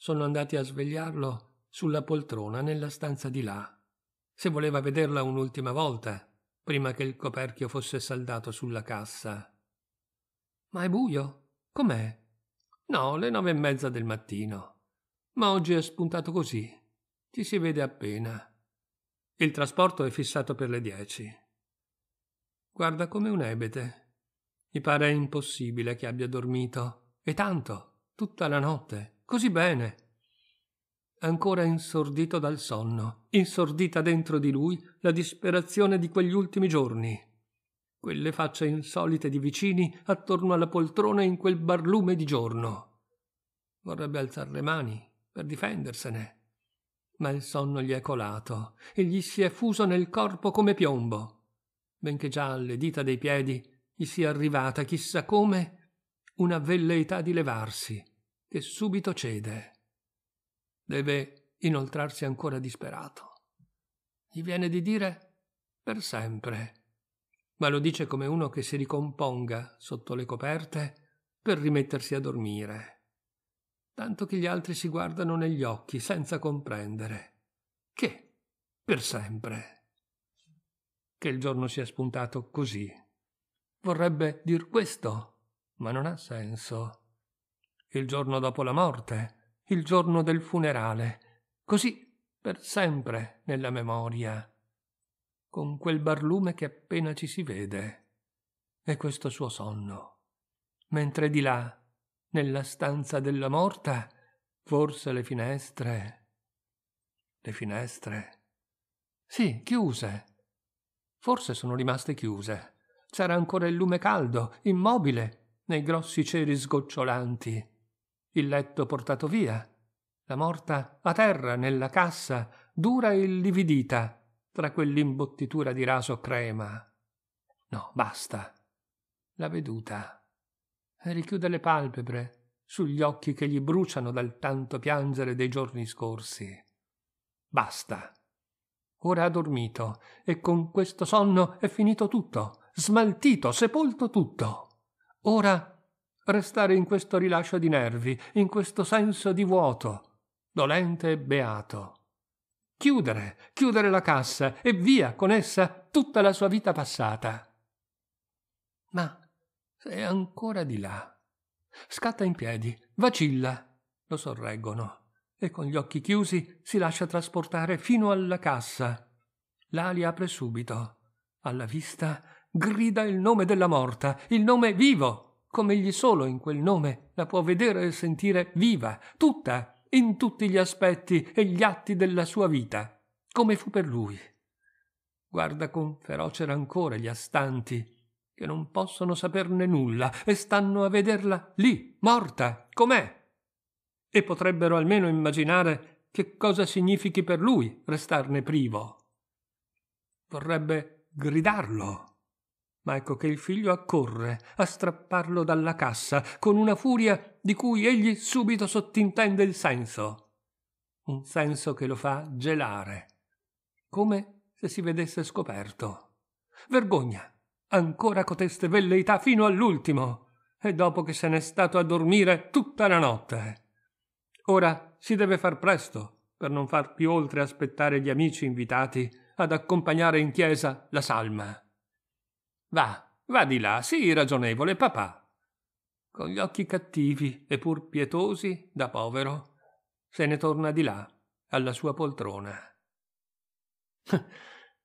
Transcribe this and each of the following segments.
Sono andati a svegliarlo sulla poltrona nella stanza di là. Se voleva vederla un'ultima volta, prima che il coperchio fosse saldato sulla cassa. Ma è buio? Com'è? No, le nove e mezza del mattino. Ma oggi è spuntato così. Ci si vede appena. Il trasporto è fissato per le dieci. Guarda come un ebete. Mi pare impossibile che abbia dormito, e tanto, tutta la notte così bene. Ancora insordito dal sonno, insordita dentro di lui la disperazione di quegli ultimi giorni. Quelle facce insolite di vicini attorno alla poltrona in quel barlume di giorno. Vorrebbe alzar le mani per difendersene ma il sonno gli è colato e gli si è fuso nel corpo come piombo, benché già alle dita dei piedi gli sia arrivata, chissà come, una velleità di levarsi, che subito cede. Deve inoltrarsi ancora disperato. Gli viene di dire per sempre, ma lo dice come uno che si ricomponga sotto le coperte per rimettersi a dormire. Tanto che gli altri si guardano negli occhi senza comprendere. Che per sempre. Che il giorno sia spuntato così. Vorrebbe dir questo, ma non ha senso il giorno dopo la morte, il giorno del funerale, così per sempre nella memoria, con quel barlume che appena ci si vede e questo suo sonno, mentre di là, nella stanza della morta, forse le finestre. Le finestre. Sì, chiuse. Forse sono rimaste chiuse. C'era ancora il lume caldo, immobile, nei grossi ceri sgocciolanti il letto portato via, la morta a terra nella cassa, dura e lividita tra quell'imbottitura di raso crema. No, basta. La veduta. Richiude le palpebre sugli occhi che gli bruciano dal tanto piangere dei giorni scorsi. Basta. Ora ha dormito e con questo sonno è finito tutto, smaltito, sepolto tutto. Ora restare in questo rilascio di nervi, in questo senso di vuoto, dolente e beato. Chiudere, chiudere la cassa e via con essa tutta la sua vita passata. Ma è ancora di là. Scatta in piedi, vacilla, lo sorreggono e con gli occhi chiusi si lascia trasportare fino alla cassa. L'ali apre subito. Alla vista grida il nome della morta, il nome vivo come egli solo in quel nome la può vedere e sentire viva, tutta, in tutti gli aspetti e gli atti della sua vita, come fu per lui. Guarda con feroce rancore gli astanti, che non possono saperne nulla e stanno a vederla lì, morta, com'è. E potrebbero almeno immaginare che cosa significhi per lui restarne privo. Vorrebbe gridarlo ma ecco che il figlio accorre a strapparlo dalla cassa con una furia di cui egli subito sottintende il senso. Un senso che lo fa gelare, come se si vedesse scoperto. Vergogna, ancora coteste velleità fino all'ultimo, e dopo che se n'è stato a dormire tutta la notte. Ora si deve far presto per non far più oltre aspettare gli amici invitati ad accompagnare in chiesa la salma. Va, va di là, sii ragionevole, papà. Con gli occhi cattivi e pur pietosi, da povero, se ne torna di là, alla sua poltrona.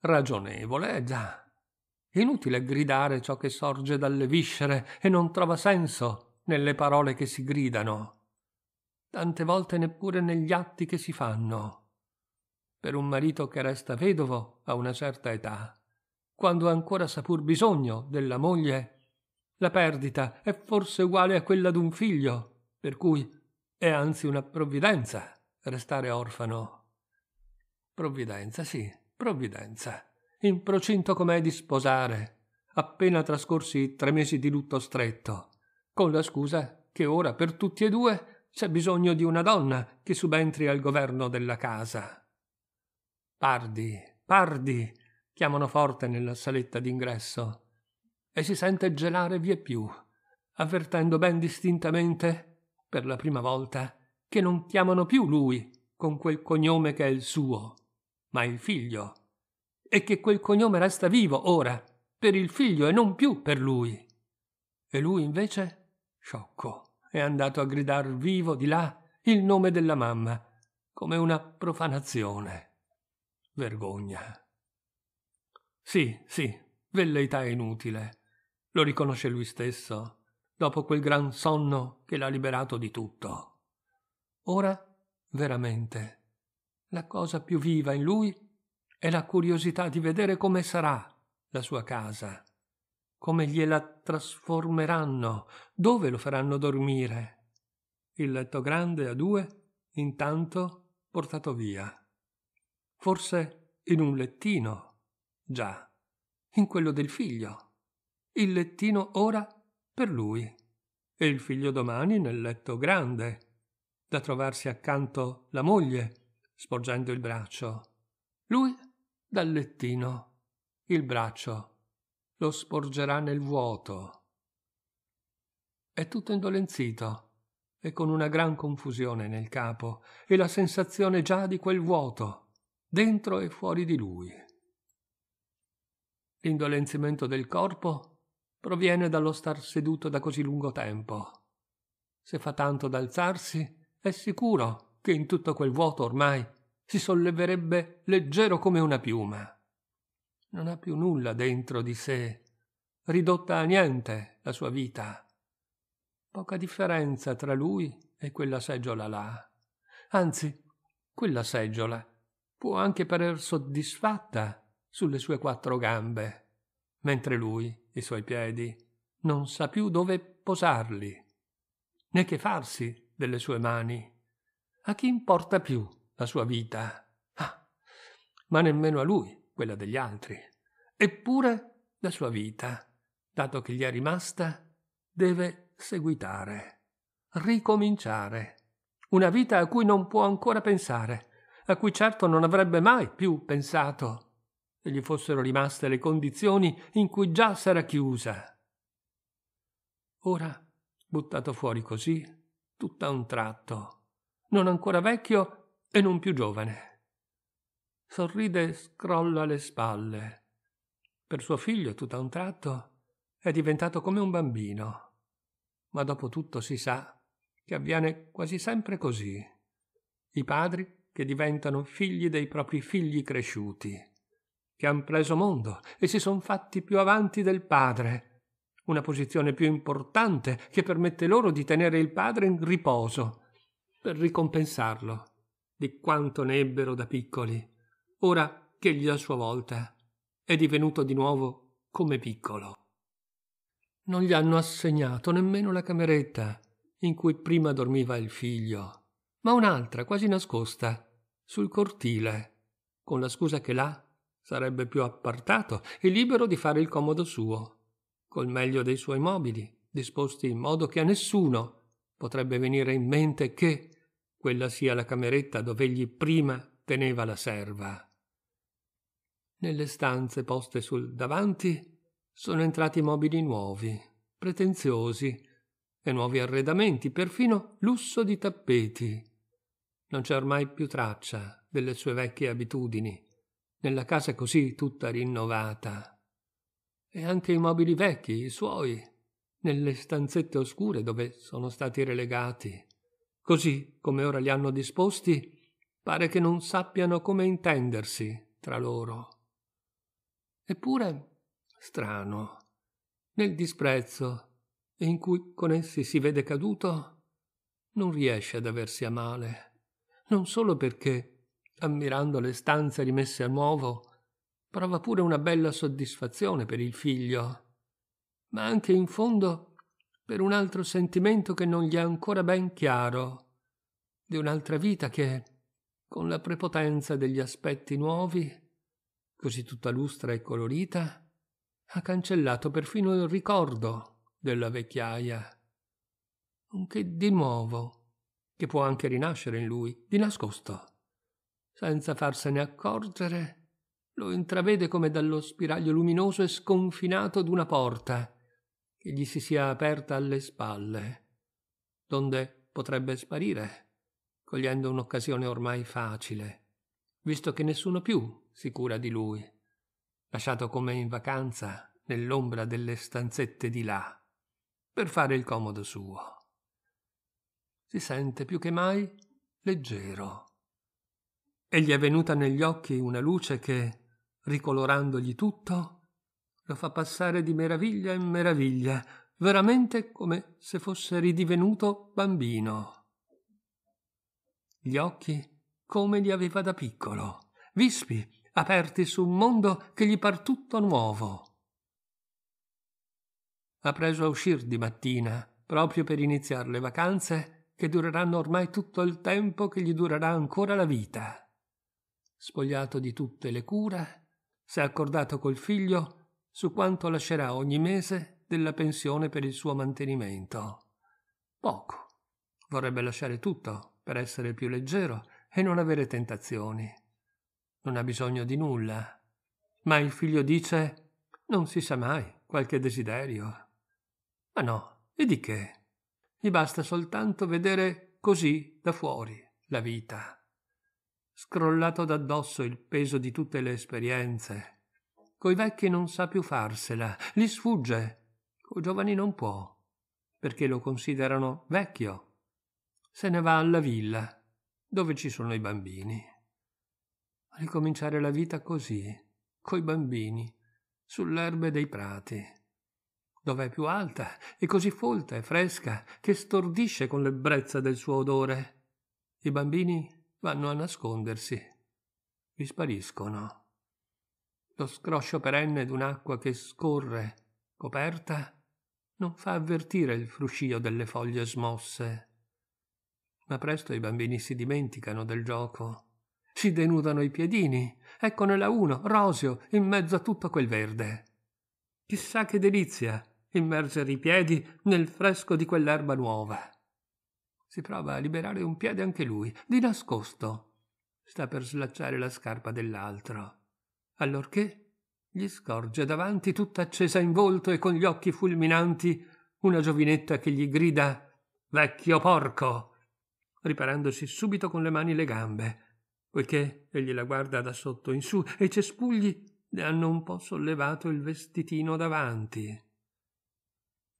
ragionevole, eh, già. Inutile gridare ciò che sorge dalle viscere e non trova senso nelle parole che si gridano, tante volte neppure negli atti che si fanno. Per un marito che resta vedovo a una certa età, quando ancora sa pur bisogno della moglie, la perdita è forse uguale a quella d'un figlio, per cui è anzi una provvidenza restare orfano. Provvidenza, sì, provvidenza. In procinto com'è di sposare, appena trascorsi tre mesi di lutto stretto, con la scusa che ora per tutti e due c'è bisogno di una donna che subentri al governo della casa. Pardi, pardi, Chiamano forte nella saletta d'ingresso e si sente gelare vieppiù, avvertendo ben distintamente, per la prima volta, che non chiamano più lui con quel cognome che è il suo, ma il figlio, e che quel cognome resta vivo ora per il figlio e non più per lui. E lui invece, sciocco, è andato a gridar vivo di là il nome della mamma, come una profanazione. Vergogna. Sì, sì, velleità inutile. Lo riconosce lui stesso, dopo quel gran sonno che l'ha liberato di tutto. Ora, veramente, la cosa più viva in lui è la curiosità di vedere come sarà la sua casa, come gliela trasformeranno, dove lo faranno dormire. Il letto grande a due, intanto, portato via. Forse in un lettino Già, in quello del figlio. Il lettino ora per lui e il figlio domani nel letto grande, da trovarsi accanto la moglie, sporgendo il braccio. Lui dal lettino, il braccio, lo sporgerà nel vuoto. È tutto indolenzito e con una gran confusione nel capo e la sensazione già di quel vuoto, dentro e fuori di lui. L'indolenzimento del corpo proviene dallo star seduto da così lungo tempo. Se fa tanto ad alzarsi, è sicuro che in tutto quel vuoto ormai si solleverebbe leggero come una piuma. Non ha più nulla dentro di sé, ridotta a niente la sua vita. Poca differenza tra lui e quella seggiola là. Anzi, quella seggiola può anche parer soddisfatta sulle sue quattro gambe, mentre lui, i suoi piedi, non sa più dove posarli, né che farsi delle sue mani. A chi importa più la sua vita? Ah, ma nemmeno a lui quella degli altri. Eppure la sua vita, dato che gli è rimasta, deve seguitare, ricominciare. Una vita a cui non può ancora pensare, a cui certo non avrebbe mai più pensato e gli fossero rimaste le condizioni in cui già s'era chiusa. Ora, buttato fuori così, tutt'a un tratto, non ancora vecchio e non più giovane. Sorride e scrolla le spalle. Per suo figlio, tutt'a un tratto, è diventato come un bambino. Ma dopo tutto si sa che avviene quasi sempre così. I padri che diventano figli dei propri figli cresciuti che han preso mondo e si sono fatti più avanti del padre, una posizione più importante che permette loro di tenere il padre in riposo, per ricompensarlo di quanto ne ebbero da piccoli, ora che egli a sua volta è divenuto di nuovo come piccolo. Non gli hanno assegnato nemmeno la cameretta in cui prima dormiva il figlio, ma un'altra quasi nascosta, sul cortile, con la scusa che là sarebbe più appartato e libero di fare il comodo suo, col meglio dei suoi mobili, disposti in modo che a nessuno potrebbe venire in mente che quella sia la cameretta dove egli prima teneva la serva. Nelle stanze poste sul davanti sono entrati mobili nuovi, pretenziosi, e nuovi arredamenti, perfino lusso di tappeti. Non c'è ormai più traccia delle sue vecchie abitudini nella casa così tutta rinnovata. E anche i mobili vecchi, i suoi, nelle stanzette oscure dove sono stati relegati. Così come ora li hanno disposti, pare che non sappiano come intendersi tra loro. Eppure, strano, nel disprezzo in cui con essi si vede caduto, non riesce ad aversi a male, non solo perché ammirando le stanze rimesse a nuovo, prova pure una bella soddisfazione per il figlio, ma anche in fondo per un altro sentimento che non gli è ancora ben chiaro, di un'altra vita che, con la prepotenza degli aspetti nuovi, così tutta lustra e colorita, ha cancellato perfino il ricordo della vecchiaia. Un che di nuovo, che può anche rinascere in lui, di nascosto senza farsene accorgere, lo intravede come dallo spiraglio luminoso e sconfinato d'una porta che gli si sia aperta alle spalle, donde potrebbe sparire, cogliendo un'occasione ormai facile, visto che nessuno più si cura di lui, lasciato come in vacanza nell'ombra delle stanzette di là, per fare il comodo suo. Si sente più che mai leggero e gli è venuta negli occhi una luce che, ricolorandogli tutto, lo fa passare di meraviglia in meraviglia, veramente come se fosse ridivenuto bambino. Gli occhi come li aveva da piccolo, vispi, aperti su un mondo che gli par tutto nuovo. Ha preso a uscir di mattina, proprio per iniziare le vacanze che dureranno ormai tutto il tempo che gli durerà ancora la vita spogliato di tutte le cure, si è accordato col figlio su quanto lascerà ogni mese della pensione per il suo mantenimento. Poco. Vorrebbe lasciare tutto per essere più leggero e non avere tentazioni. Non ha bisogno di nulla. Ma il figlio dice non si sa mai qualche desiderio. Ma no, e di che? Gli basta soltanto vedere così da fuori la vita scrollato d'addosso il peso di tutte le esperienze. Coi vecchi non sa più farsela, gli sfugge. Coi giovani non può, perché lo considerano vecchio. Se ne va alla villa, dove ci sono i bambini. Ricominciare la vita così, coi bambini, sull'erbe dei prati dov'è più alta e così folta e fresca che stordisce con l'ebbrezza del suo odore. I bambini vanno a nascondersi, spariscono. Lo scroscio perenne d'un'acqua che scorre, coperta, non fa avvertire il fruscio delle foglie smosse. Ma presto i bambini si dimenticano del gioco. Si denudano i piedini. Eccone la uno, roseo, in mezzo a tutto quel verde. Chissà che delizia immergere i piedi nel fresco di quell'erba nuova. Si prova a liberare un piede anche lui, di nascosto. Sta per slacciare la scarpa dell'altro. Allorché gli scorge davanti, tutta accesa in volto e con gli occhi fulminanti, una giovinetta che gli grida Vecchio porco! riparandosi subito con le mani le gambe, poiché egli la guarda da sotto in su e i cespugli le hanno un po' sollevato il vestitino davanti.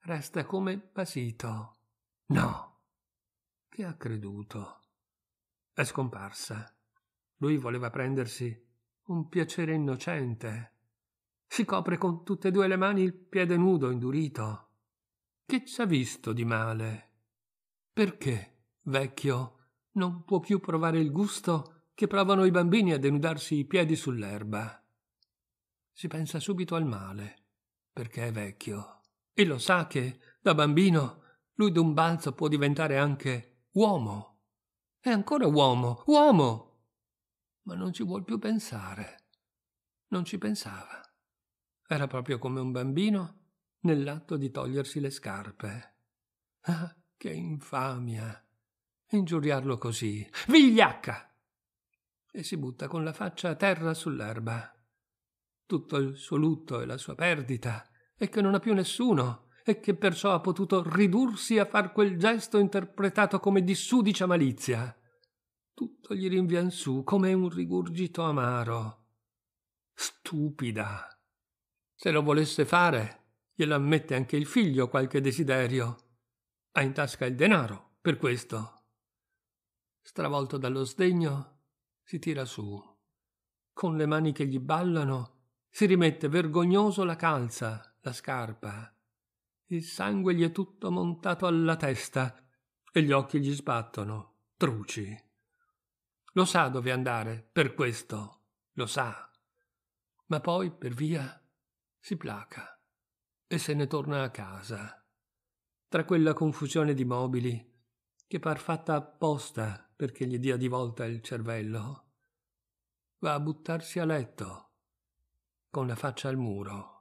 Resta come basito. No! Che ha creduto? È scomparsa. Lui voleva prendersi un piacere innocente. Si copre con tutte e due le mani il piede nudo, indurito. Che ci ha visto di male? Perché, vecchio, non può più provare il gusto che provano i bambini a denudarsi i piedi sull'erba? Si pensa subito al male, perché è vecchio. E lo sa che, da bambino, lui d'un balzo può diventare anche Uomo. È ancora uomo, uomo. Ma non ci vuol più pensare. Non ci pensava. Era proprio come un bambino nell'atto di togliersi le scarpe. Ah, che infamia! Ingiuriarlo così. Vigliacca! E si butta con la faccia a terra sull'erba. Tutto il suo lutto e la sua perdita, e che non ha più nessuno e che perciò ha potuto ridursi a far quel gesto interpretato come di sudicia malizia. Tutto gli rinvian su come un rigurgito amaro. Stupida. Se lo volesse fare, glielo ammette anche il figlio qualche desiderio. Ha in tasca il denaro, per questo. Stravolto dallo sdegno, si tira su. Con le mani che gli ballano, si rimette vergognoso la calza, la scarpa. Il sangue gli è tutto montato alla testa e gli occhi gli sbattono, truci. Lo sa dove andare, per questo, lo sa. Ma poi, per via, si placa e se ne torna a casa. Tra quella confusione di mobili che par fatta apposta perché gli dia di volta il cervello, va a buttarsi a letto, con la faccia al muro.